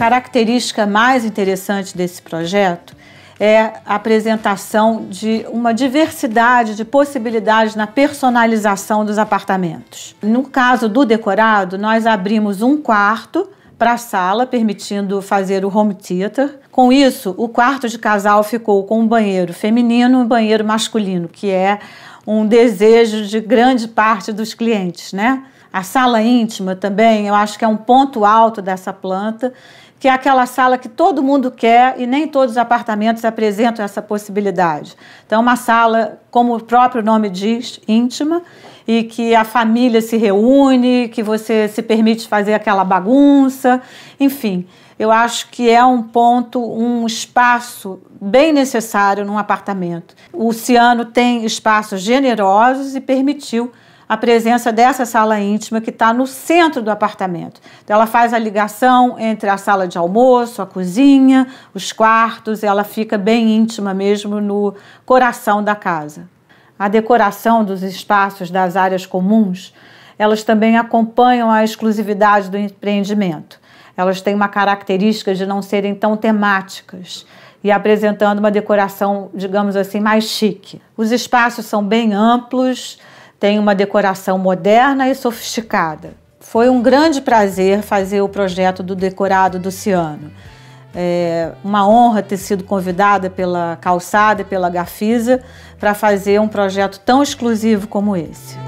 característica mais interessante desse projeto é a apresentação de uma diversidade de possibilidades na personalização dos apartamentos. No caso do decorado, nós abrimos um quarto para a sala, permitindo fazer o home theater. Com isso, o quarto de casal ficou com um banheiro feminino e um banheiro masculino, que é um desejo de grande parte dos clientes, né? A sala íntima também, eu acho que é um ponto alto dessa planta, que é aquela sala que todo mundo quer e nem todos os apartamentos apresentam essa possibilidade. Então, uma sala, como o próprio nome diz, íntima, e que a família se reúne, que você se permite fazer aquela bagunça, enfim. Eu acho que é um ponto, um espaço bem necessário num apartamento. O Ciano tem espaços generosos e permitiu a presença dessa sala íntima que está no centro do apartamento. Então, ela faz a ligação entre a sala de almoço, a cozinha, os quartos, ela fica bem íntima mesmo no coração da casa a decoração dos espaços das áreas comuns, elas também acompanham a exclusividade do empreendimento. Elas têm uma característica de não serem tão temáticas e apresentando uma decoração, digamos assim, mais chique. Os espaços são bem amplos, têm uma decoração moderna e sofisticada. Foi um grande prazer fazer o projeto do decorado do Ciano. É uma honra ter sido convidada pela Calçada e pela Gafisa para fazer um projeto tão exclusivo como esse.